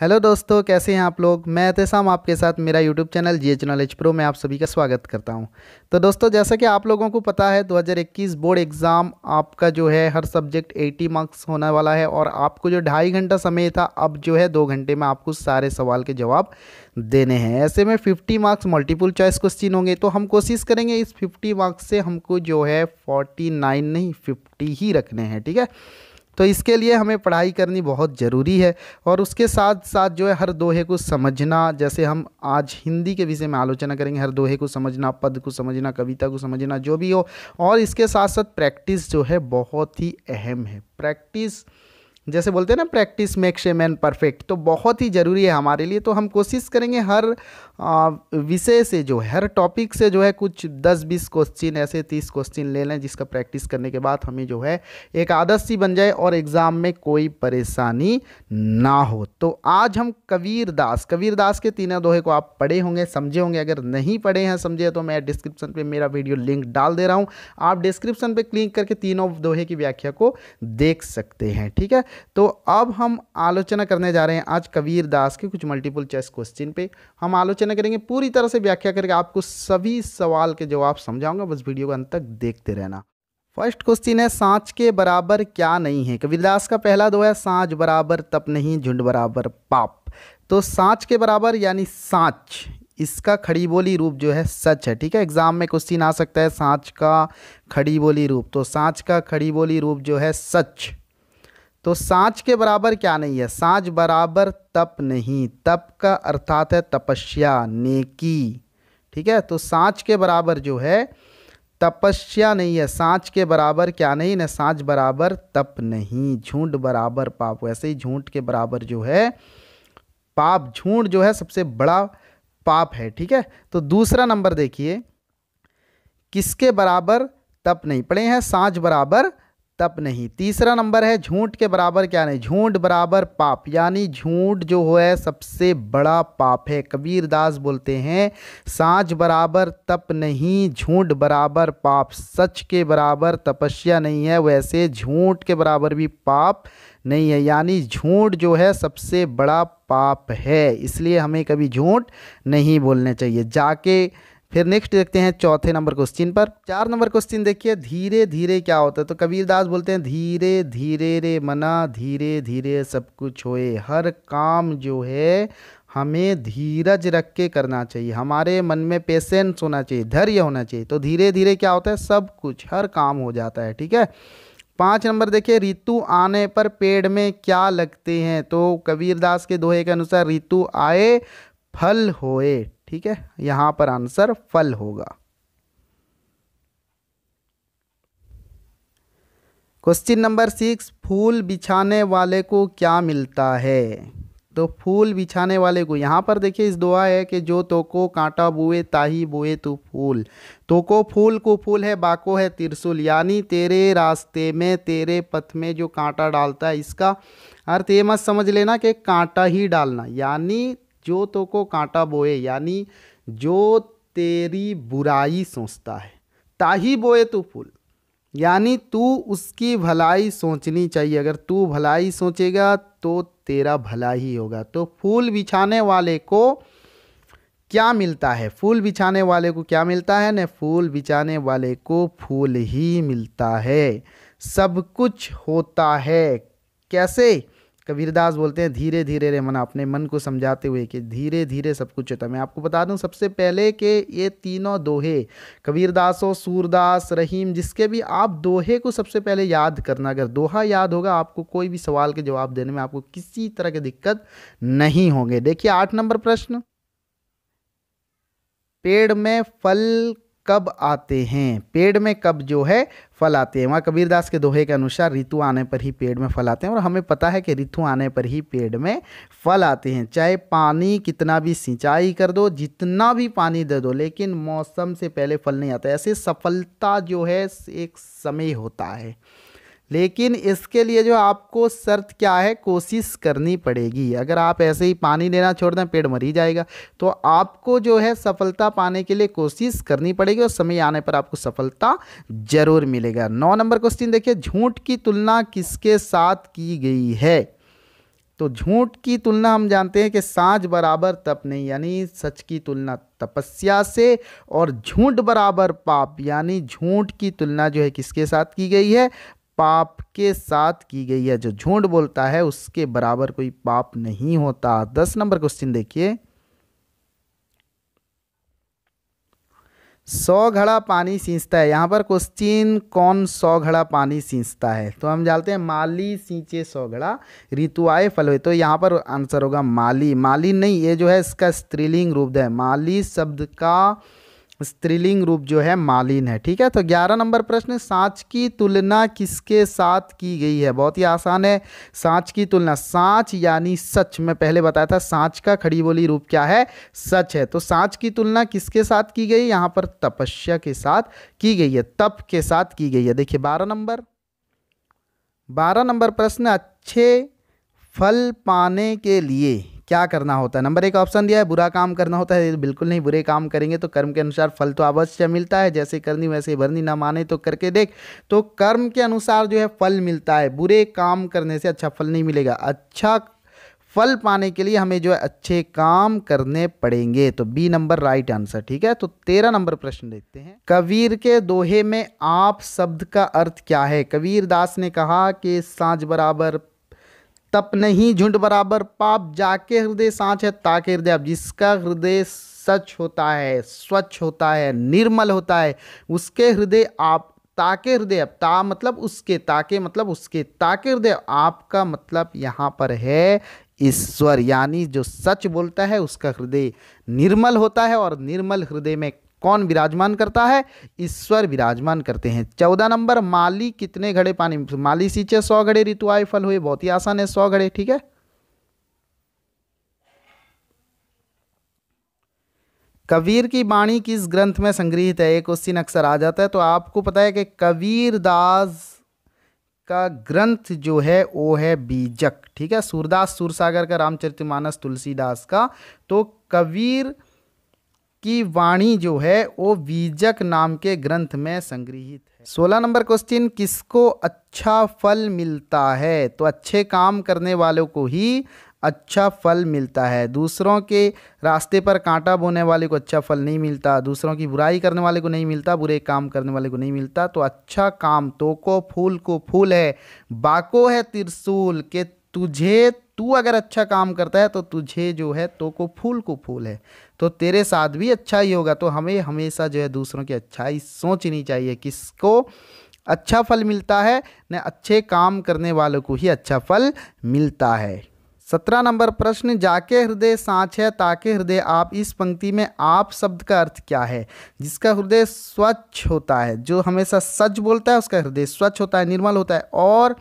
hello दोस्तों कैसे हैं आप लोग मैं एहतसाम आपके साथ मेरा YouTube channel G H knowledge pro में आप सभी का स्वागत करता हूं तो दोस्तों जैसा कि आप लोगों को पता है 2021 बोर्ड एग्ज़ाम आपका जो है हर सब्जेक्ट 80 मार्क्स होने वाला है और आपको जो ढाई घंटा समय था अब जो है दो घंटे में आपको सारे सवाल के जवाब देने हैं ऐसे में fifty marks multiple choice question होंगे तो हम कोशिश करेंगे इस फिफ्टी मार्क्स से हमको जो है फोर्टी नहीं फिफ्टी ही रखने हैं ठीक है तो इसके लिए हमें पढ़ाई करनी बहुत ज़रूरी है और उसके साथ साथ जो है हर दोहे को समझना जैसे हम आज हिंदी के विषय में आलोचना करेंगे हर दोहे को समझना पद को समझना कविता को समझना जो भी हो और इसके साथ साथ प्रैक्टिस जो है बहुत ही अहम है प्रैक्टिस जैसे बोलते हैं ना practice makes a man perfect तो बहुत ही ज़रूरी है हमारे लिए तो हम कोशिश करेंगे हर विषय से जो है हर टॉपिक से जो है कुछ दस बीस क्वेश्चन ऐसे तीस क्वेश्चन ले लें जिसका प्रैक्टिस करने के बाद हमें जो है एक आदर्श सी बन जाए और एग्ज़ाम में कोई परेशानी ना हो तो आज हम कबीर दास कबीर दास के तीनों दोहे को आप पढ़े होंगे समझे होंगे अगर नहीं पढ़े हैं समझे तो मैं डिस्क्रिप्शन पर मेरा वीडियो लिंक डाल दे रहा हूँ आप डिस्क्रिप्शन पर क्लिक करके तीनों दोहे की व्याख्या को देख सकते हैं ठीक है तो अब हम आलोचना करने जा रहे हैं आज कबीर दास के कुछ मल्टीपल चेस्ट क्वेश्चन पे हम आलोचना चर्चा करेंगे पूरी तरह से व्याख्या करके आपको सभी सवाल के जवाब समझाऊंगा बस वीडियो को अंत तक देखते रहना फर्स्ट क्वेश्चन है सांच के बराबर क्या नहीं है कबीरदास का पहला दो है सांच बराबर तप नहीं झुंड बराबर पाप तो सांच के बराबर यानी सांच इसका खड़ी बोली रूप जो है सच है ठीक है एग्जाम में क्वेश्चन आ सकता है सांच का खड़ी बोली रूप तो सांच का खड़ी बोली रूप जो है सच तो सांच के बराबर क्या नहीं है सांच बराबर तप नहीं तप का अर्थात है तपस्या नेकी ठीक है तो सांच के बराबर जो है तपस्या नहीं है सांच के बराबर क्या नहीं ना सांच बराबर तप नहीं झूठ बराबर पाप वैसे ही झूठ के बराबर जो है पाप झूठ जो है सबसे बड़ा पाप है ठीक है तो दूसरा नंबर देखिए किसके बराबर तप नहीं पड़े हैं सांच बराबर तप नहीं तीसरा नंबर है झूठ के बराबर क्या नहीं झूठ बराबर पाप यानी झूठ जो है सबसे बड़ा पाप है कबीर दास बोलते हैं साँच बराबर तप नहीं झूठ बराबर पाप सच के बराबर तपस्या नहीं है वैसे झूठ के बराबर भी पाप नहीं है यानी झूठ जो है सबसे बड़ा पाप है इसलिए हमें कभी झूठ नहीं बोलने चाहिए जाके फिर नेक्स्ट देखते हैं चौथे नंबर क्वेश्चन पर चार नंबर क्वेश्चन देखिए धीरे धीरे क्या होता है तो कबीर दास बोलते हैं धीरे धीरे रे मना धीरे धीरे सब कुछ होए हर काम जो है हमें धीरज रख के करना चाहिए हमारे मन में पेशेंस होना चाहिए धैर्य होना चाहिए तो धीरे धीरे क्या होता है सब कुछ हर काम हो जाता है ठीक है पाँच नंबर देखिए ऋतु आने पर पेड़ में क्या लगते हैं तो कबीरदास के दोहे के अनुसार ऋतु आए फल होए ठीक है यहां पर आंसर फल होगा क्वेश्चन नंबर सिक्स फूल बिछाने वाले को क्या मिलता है तो फूल बिछाने वाले को यहाँ पर देखिए इस दुआ है कि जो तोको कांटा बोए ताही बोए तू तो फूल तोको फूल को फूल है बाको है तिरसुल यानी तेरे रास्ते में तेरे पथ में जो कांटा डालता है इसका अर्थ ये मत समझ लेना कि कांटा ही डालना यानी तो को कांटा बोए यानी जो तेरी बुराई सोचता है ताही बोए तू फूल यानी तू उसकी भलाई सोचनी चाहिए अगर तू भलाई सोचेगा तो तेरा भला ही होगा तो फूल बिछाने वाले को क्या मिलता है फूल बिछाने वाले को क्या मिलता है न फूल बिछाने वाले को फूल ही मिलता है सब कुछ होता है कैसे कबीरदास बोलते हैं धीरे धीरे रे मना अपने मन को समझाते हुए कि धीरे धीरे सब कुछ होता है मैं आपको बता दूं सबसे पहले कि ये तीनों दोहे कबीरदास हो सूरदास रहीम जिसके भी आप दोहे को सबसे पहले याद करना अगर दोहा याद होगा आपको कोई भी सवाल के जवाब देने में आपको किसी तरह की दिक्कत नहीं होंगे देखिए आठ नंबर प्रश्न पेड़ में फल कब आते हैं पेड़ में कब जो है फल आते हैं वहाँ कबीरदास के दोहे के अनुसार ऋतु आने पर ही पेड़ में फल आते हैं और हमें पता है कि ऋतु आने पर ही पेड़ में फल आते हैं चाहे पानी कितना भी सिंचाई कर दो जितना भी पानी दे दो लेकिन मौसम से पहले फल नहीं आता ऐसे सफलता जो है एक समय होता है लेकिन इसके लिए जो आपको शर्त क्या है कोशिश करनी पड़ेगी अगर आप ऐसे ही पानी देना छोड़ दें पेड़ मर ही जाएगा तो आपको जो है सफलता पाने के लिए कोशिश करनी पड़ेगी और समय आने पर आपको सफलता ज़रूर मिलेगा नौ नंबर क्वेश्चन देखिए झूठ की तुलना किसके साथ की गई है तो झूठ की तुलना हम जानते हैं कि साँझ बराबर तप नहीं यानी सच की तुलना तपस्या से और झूठ बराबर पाप यानी झूठ की तुलना जो है किसके साथ की गई है पाप के साथ की गई है जो झूठ बोलता है उसके बराबर कोई पाप नहीं होता दस नंबर क्वेश्चन देखिए सौ घड़ा पानी सींचता है यहां पर क्वेश्चन कौन सौ घड़ा पानी सींचता है तो हम जानते हैं माली सींचे सौ घड़ा ऋतु आए फल हुए तो यहां पर आंसर होगा माली माली नहीं ये जो है इसका स्त्रीलिंग रूप है माली शब्द का स्त्रीलिंग रूप जो है मालिन है ठीक है तो ग्यारह नंबर प्रश्न सांच की तुलना किसके साथ की गई है बहुत ही आसान है सांच की तुलना सांच यानी सच मैं पहले बताया था सांच का खड़ी बोली रूप क्या है सच है तो सांच की तुलना किसके साथ की गई यहाँ पर तपस्या के साथ की गई है तप के साथ की गई है देखिए बारह नंबर बारह नंबर प्रश्न अच्छे फल पाने के लिए क्या करना होता है नंबर एक ऑप्शन दिया है बुरा काम करना होता है बिल्कुल नहीं बुरे काम करेंगे तो कर्म के अनुसार फल तो अवश्य मिलता है जैसे करनी वैसे भरनी ना माने तो करके देख तो कर्म के अनुसार जो है फल मिलता है बुरे काम करने से अच्छा फल नहीं मिलेगा अच्छा फल पाने के लिए हमें जो है अच्छे काम करने पड़ेंगे तो बी नंबर राइट आंसर ठीक है तो तेरह नंबर प्रश्न देखते हैं कबीर के दोहे में आप शब्द का अर्थ क्या है कबीर दास ने कहा कि सांझ बराबर तप नहीं झुंड बराबर पाप जाके हृदय सांच है ताके हृदय अब जिसका हृदय सच होता है स्वच्छ होता है निर्मल होता है उसके हृदय आप ताके हृदय अब ता मतलब उसके ताके मतलब उसके ताके हृदय आपका मतलब यहाँ पर है ईश्वर यानी जो सच बोलता है उसका हृदय निर्मल होता है और निर्मल हृदय में कौन विराजमान करता है ईश्वर विराजमान करते हैं चौदह नंबर माली कितने घड़े पानी माली सींचे सौ घड़े ऋतु आय फल हुए बहुत ही आसान है सौ घड़े ठीक है कबीर की बाणी किस ग्रंथ में संग्रहित है एक क्वेश्चन अक्सर आ जाता है तो आपको पता है कि कबीर दास का ग्रंथ जो है वो है बीजक ठीक है सूरदास सूरसागर का रामचरितमानस तुलसीदास का तो कबीर की वाणी जो है वो बीजक नाम के ग्रंथ में संग्रहित है सोलह नंबर क्वेश्चन किसको अच्छा फल मिलता है तो अच्छे काम करने वालों को ही अच्छा फल मिलता है दूसरों के रास्ते पर कांटा बोने वाले को अच्छा फल नहीं मिलता दूसरों की बुराई करने वाले को नहीं मिलता बुरे काम करने वाले को नहीं मिलता तो अच्छा काम तो को फूल को फूल है बाको है त्रिशूल के तुझे तू अगर अच्छा काम करता है तो तुझे जो है तो को फूल को फूल है तो तेरे साथ भी अच्छा ही होगा तो हमें हमेशा जो है दूसरों की अच्छाई सोचनी चाहिए किसको अच्छा फल मिलता है न अच्छे काम करने वालों को ही अच्छा फल मिलता है सत्रह नंबर प्रश्न जाके हृदय साँच है ताके हृदय आप इस पंक्ति में आप शब्द का अर्थ क्या है जिसका हृदय स्वच्छ होता है जो हमेशा सच बोलता है उसका हृदय स्वच्छ होता है निर्मल होता है और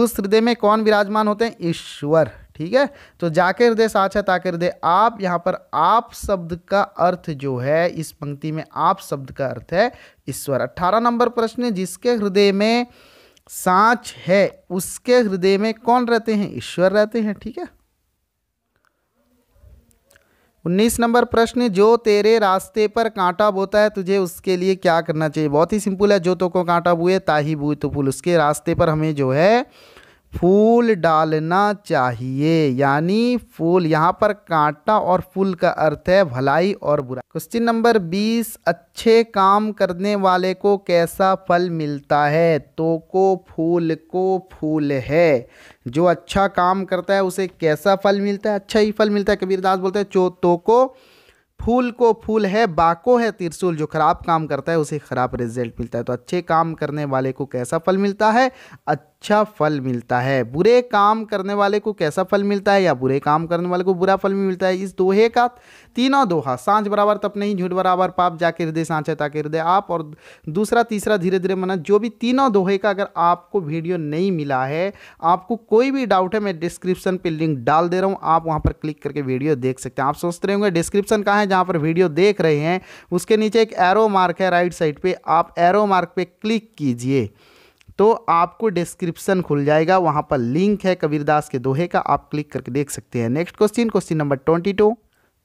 उस हृदय में कौन विराजमान होते हैं ईश्वर ठीक है तो जाके हृदय साच है ताके हृदय आप यहाँ पर आप शब्द का अर्थ जो है इस पंक्ति में आप शब्द का अर्थ है ईश्वर अट्ठारह नंबर प्रश्न जिसके हृदय में साँच है उसके हृदय में कौन रहते हैं ईश्वर रहते हैं ठीक है उन्नीस नंबर प्रश्न जो तेरे रास्ते पर कांटा बोता है तुझे उसके लिए क्या करना चाहिए बहुत ही सिंपल है जो तो को कांटा बुए ताही बुए तो पुल उसके रास्ते पर हमें जो है फूल डालना चाहिए यानी फूल यहाँ पर कांटा और फूल का अर्थ है भलाई और बुरा क्वेश्चन नंबर बीस अच्छे काम करने वाले को कैसा फल मिलता है तो को फूल को फूल है जो अच्छा काम करता है उसे कैसा फल मिलता है अच्छा ही फल मिलता है कबीरदास बोलते हैं चो तो को फूल को फूल है बाको है तिरसूल जो खराब काम करता है उसे खराब रिजल्ट मिलता है तो अच्छे काम करने वाले को कैसा फल मिलता है अच्छा अच्छा फल मिलता है बुरे काम करने वाले को कैसा फल मिलता है या बुरे काम करने वाले को बुरा फल मिलता है इस दोहे का तीनों दोहा सांझ बराबर तप नहीं झूठ बराबर पाप जाके हृदय सांचे ताकि हृदय आप और दूसरा तीसरा धीरे धीरे मना जो भी तीनों दोहे का अगर आपको वीडियो नहीं मिला है आपको कोई भी डाउट है मैं डिस्क्रिप्शन पर लिंक डाल दे रहा हूँ आप वहाँ पर क्लिक करके वीडियो देख सकते हैं आप सोचते रहेंगे डिस्क्रिप्शन कहाँ है जहाँ पर वीडियो देख रहे हैं उसके नीचे एक एरो मार्क है राइट साइड पर आप एरो मार्क पर क्लिक कीजिए तो आपको डिस्क्रिप्शन खुल जाएगा वहाँ पर लिंक है कबीरदास के दोहे का आप क्लिक करके देख सकते हैं next question question number twenty two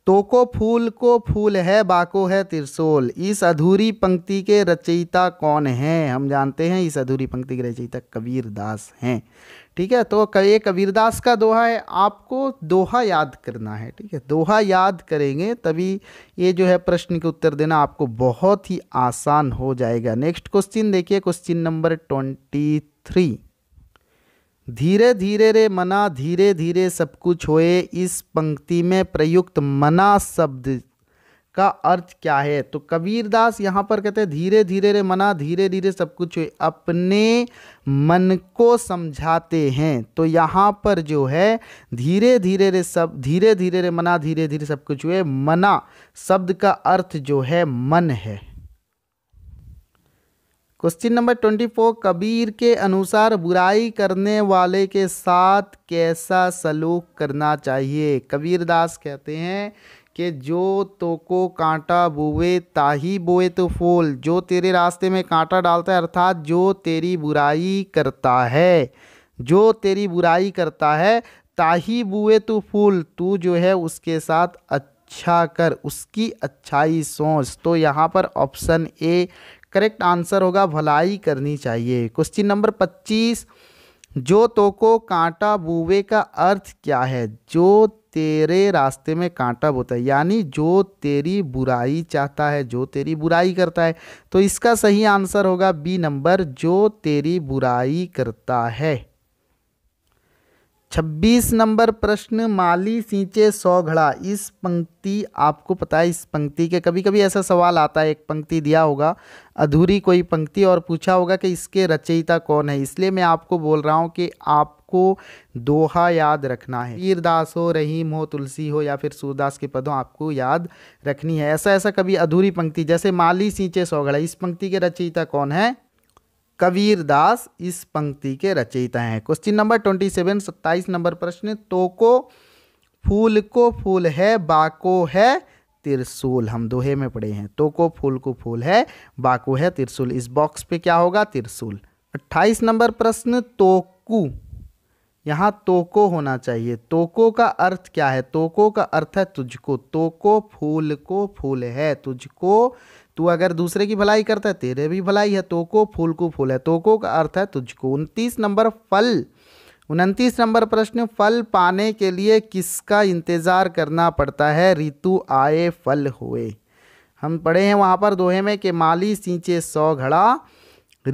तो को फूल को फूल है बाको है तिरसोल इस अधूरी पंक्ति के रचयिता कौन है हम जानते हैं इस अधूरी पंक्ति के रचयिता कबीरदास हैं ठीक है तो ये कबीरदास का दोहा है आपको दोहा याद करना है ठीक है दोहा याद करेंगे तभी ये जो है प्रश्न के उत्तर देना आपको बहुत ही आसान हो जाएगा नेक्स्ट क्वेश्चन देखिए क्वेश्चन नंबर ट्वेंटी थ्री धीरे धीरे रे मना धीरे धीरे सब कुछ होए इस पंक्ति में प्रयुक्त मना शब्द का अर्थ क्या है तो कबीरदास यहाँ पर कहते हैं धीरे धीरे रे मना धीरे धीरे सब कुछ हुए अपने मन को समझाते हैं तो यहाँ पर जो है धीरे धीरे रे सब धीरे धीरे रे मना धीरे धीरे सब कुछ हुए मना शब्द का अर्थ जो है मन है question number twenty four Kabir के अनुसार बुराई करने वाले के साथ कैसा सलूक करना चाहिए कबीरदास कहते हैं कि जो तो को कांटा बोए ताही बोए तो फूल जो तेरे रास्ते में कांटा डालता है अर्थात जो तेरी बुराई करता है जो तेरी बुराई करता है ताही बोए तो फूल तू जो है उसके साथ अच्छा कर उसकी अच्छाई सोच तो यहाँ पर ऑप्शन ए करेक्ट आंसर होगा भलाई करनी चाहिए क्वेश्चन नंबर पच्चीस जो तो को कांटा बुवे का अर्थ क्या है जो तेरे रास्ते में कांटा बोता है यानी जो तेरी बुराई चाहता है जो तेरी बुराई करता है तो इसका सही आंसर होगा बी नंबर जो तेरी बुराई करता है छब्बीस नंबर प्रश्न माली सींचे सौ घड़ा इस पंक्ति आपको पता है इस पंक्ति के कभी कभी ऐसा सवाल आता है एक पंक्ति दिया होगा अधूरी कोई पंक्ति और पूछा होगा कि इसके रचयिता कौन है इसलिए मैं आपको बोल रहा हूँ कि आपको दोहा याद रखना है वीरदास हो रहीम हो तुलसी हो या फिर सूरदास के पदों आपको याद रखनी है ऐसा ऐसा कभी अधूरी पंक्ति जैसे माली सींचे सौ घड़ा इस पंक्ति के रचयिता कौन है कबीरदास इस पंक्ति के रचयिता हैं क्वेश्चन नंबर ट्वेंटी सेवन सत्ताईस नंबर प्रश्न तो को फूल को फूल है बाको है तिरसूल हम दोहे में पड़े हैं तो को फूल को फूल है बाको है तिरसूल इस बॉक्स पे क्या होगा तिरसूल अट्ठाईस नंबर प्रश्न तोकू यहाँ तोको होना चाहिए तोको का अर्थ क्या है तोको का अर्थ है तुझको तोको फूल को फूल है तुझको तू अगर दूसरे की भलाई करता है तेरे भी भलाई है तो को फूल को फूल है तो को का अर्थ है तुझको उनतीस नंबर फल उनतीस नंबर प्रश्न फल पाने के लिए किसका इंतज़ार करना पड़ता है ऋतु आए फल हुए हम पढ़े हैं वहाँ पर दोहे में कि माली सींचे सौ घड़ा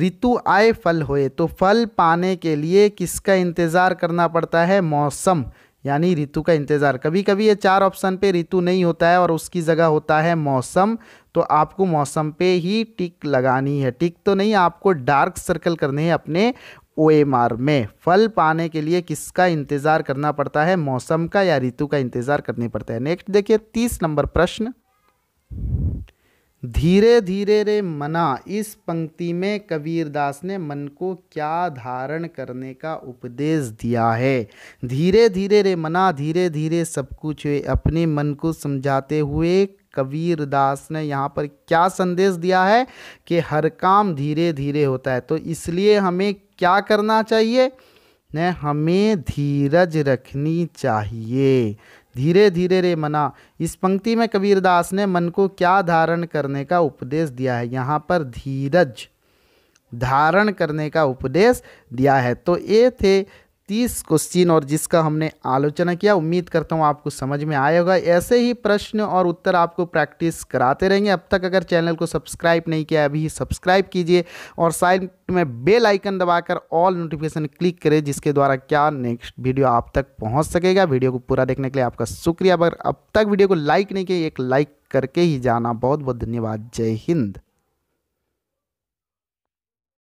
ऋतु आए फल हुए तो फल पाने के लिए किसका इंतज़ार करना पड़ता है मौसम यानी ऋतु का इंतज़ार कभी कभी ये चार ऑप्शन पे ऋतु नहीं होता है और उसकी जगह होता है मौसम तो आपको मौसम पे ही टिक लगानी है टिक तो नहीं आपको डार्क सर्कल करने हैं अपने ओ में फल पाने के लिए किसका इंतज़ार करना पड़ता है मौसम का या ऋतु का इंतज़ार करनी पड़ता है नेक्स्ट देखिए तीस नंबर प्रश्न धीरे धीरे रे मना इस पंक्ति में कबीरदास ने मन को क्या धारण करने का उपदेश दिया है धीरे धीरे रे मना धीरे धीरे सब कुछ अपने मन को समझाते हुए कबीर दास ने यहाँ पर क्या संदेश दिया है कि हर काम धीरे धीरे होता है तो इसलिए हमें क्या करना चाहिए न हमें धीरज रखनी चाहिए धीरे धीरे रे मना इस पंक्ति में कबीरदास ने मन को क्या धारण करने का उपदेश दिया है यहाँ पर धीरज धारण करने का उपदेश दिया है तो ये थे तीस क्वेश्चन और जिसका हमने आलोचना किया उम्मीद करता हूँ आपको समझ में आया होगा ऐसे ही प्रश्न और उत्तर आपको प्रैक्टिस कराते रहेंगे अब तक अगर चैनल को सब्सक्राइब नहीं किया अभी सब्सक्राइब कीजिए और साइड में बेल आइकन दबाकर ऑल नोटिफिकेशन क्लिक करें जिसके द्वारा क्या नेक्स्ट वीडियो आप तक पहुँच सकेगा वीडियो को पूरा देखने के लिए आपका शुक्रिया अगर अब तक वीडियो को लाइक नहीं किया एक लाइक करके ही जाना बहुत बहुत धन्यवाद जय हिंद